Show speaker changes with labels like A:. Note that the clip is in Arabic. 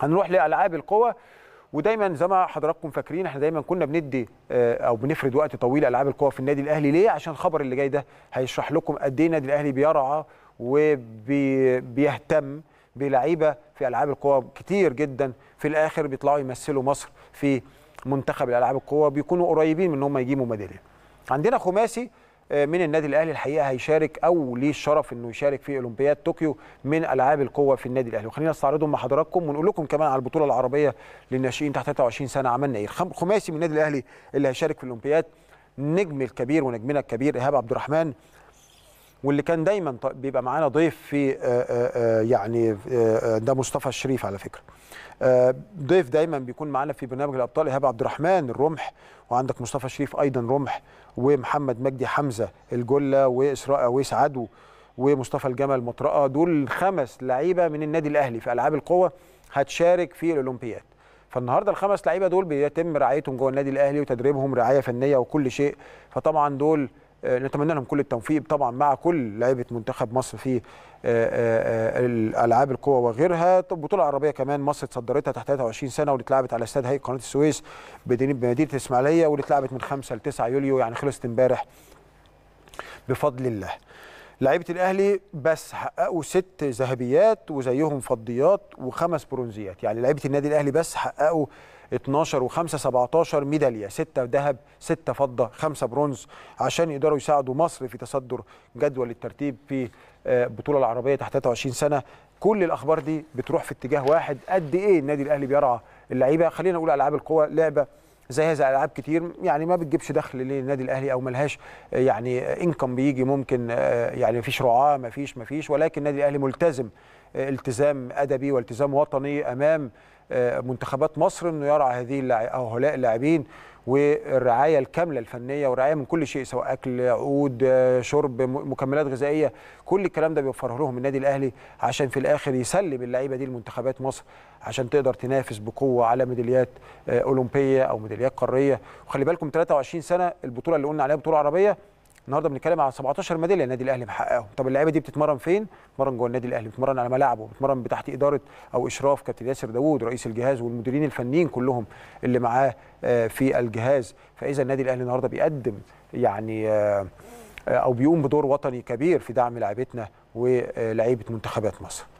A: هنروح لالعاب القوى ودايما زي ما حضراتكم فاكرين احنا دايما كنا بندي آه، او بنفرد وقت طويل العاب القوى في النادي الاهلي ليه عشان الخبر اللي جاي ده هيشرح لكم قد ايه النادي الاهلي بيرعى وبيهتم بلعيبه في العاب القوى كتير جدا في الاخر بيطلعوا يمثلوا مصر في منتخب الالعاب القوى بيكونوا قريبين من ان هم يجيبوا ميداليه عندنا خماسي آه، من النادي الاهلي الحقيقه هيشارك او ليه الشرف انه يشارك في اولمبياد طوكيو من العاب القوه في النادي الاهلي وخلينا نستعرضهم مع حضراتكم ونقول لكم كمان على البطوله العربيه للناشئين تحت 23 سنه عملنا ايه خماسي من النادي الاهلي اللي هيشارك في الاولمبياد نجم الكبير ونجمنا الكبير ايهاب عبد الرحمن واللي كان دايما بيبقى معانا ضيف في آه، آه، آه، يعني ده مصطفى الشريف على فكره ضيف دايما بيكون معانا في برنامج الابطال ايهاب عبد الرحمن الرمح وعندك مصطفى شريف ايضا رمح ومحمد مجدي حمزه الجله واسراء اويس عدو ومصطفى الجمل مطرقه دول خمس لعيبه من النادي الاهلي في العاب القوه هتشارك في الاولمبياد فالنهارده الخمس لعيبه دول بيتم رعايتهم جوه النادي الاهلي وتدريبهم رعايه فنيه وكل شيء فطبعا دول آه، نتمنى لهم كل التوفيق طبعا مع كل لعيبه منتخب مصر في آه، آه، الالعاب القوى وغيرها البطوله العربيه كمان مصر تصدرتها تحت 23 سنه واللي اتلعبت على استاد هيئه قناه السويس بمدينه الاسماعيليه واللي اتلعبت من 5 ل 9 يوليو يعني خلصت امبارح بفضل الله لعيبه الاهلي بس حققوا ست ذهبيات وزيهم فضيات وخمس برونزيات يعني لعيبه النادي الاهلي بس حققوا 12 و5 17 ميداليه 6 ذهب 6 فضه 5 برونز عشان يقدروا يساعدوا مصر في تصدر جدول الترتيب في البطوله آه، العربيه تحت 23 سنه كل الاخبار دي بتروح في اتجاه واحد قد ايه النادي الاهلي بيرعى اللعيبه خلينا نقول العاب القوى لعبه زيها العاب كتير يعني ما بتجيبش دخل للنادي الاهلي او ملهاش آه، يعني انكم آه، بيجي ممكن آه، يعني مفيش رعاه مفيش مفيش ولكن النادي الاهلي ملتزم التزام ادبي والتزام وطني امام منتخبات مصر انه يرعى هذه او هؤلاء اللاعبين والرعايه الكامله الفنيه والرعايه من كل شيء سواء اكل عقود آه، شرب مكملات غذائيه كل الكلام ده بيوفره لهم النادي الاهلي عشان في الاخر يسلم اللعيبه دي لمنتخبات مصر عشان تقدر تنافس بقوه على ميداليات آه، اولمبيه او ميداليات قاريه وخلي بالكم 23 سنه البطوله اللي قلنا عليها بطوله عربيه النهارده بنتكلم على 17 ميداليه النادي الاهلي محققهم طب اللعيبه دي بتتمرن فين بتتمرن جوه النادي الاهلي بتتمرن على ملاعبه بتتمرن تحت اداره او اشراف كابتن ياسر داوود رئيس الجهاز والمديرين الفنيين كلهم اللي معاه آه، في الجهاز فاذا النادي الاهلي النهارده بيقدم يعني آه، آه، او بيقوم بدور وطني كبير في دعم لعيبتنا ولعيبه منتخبات مصر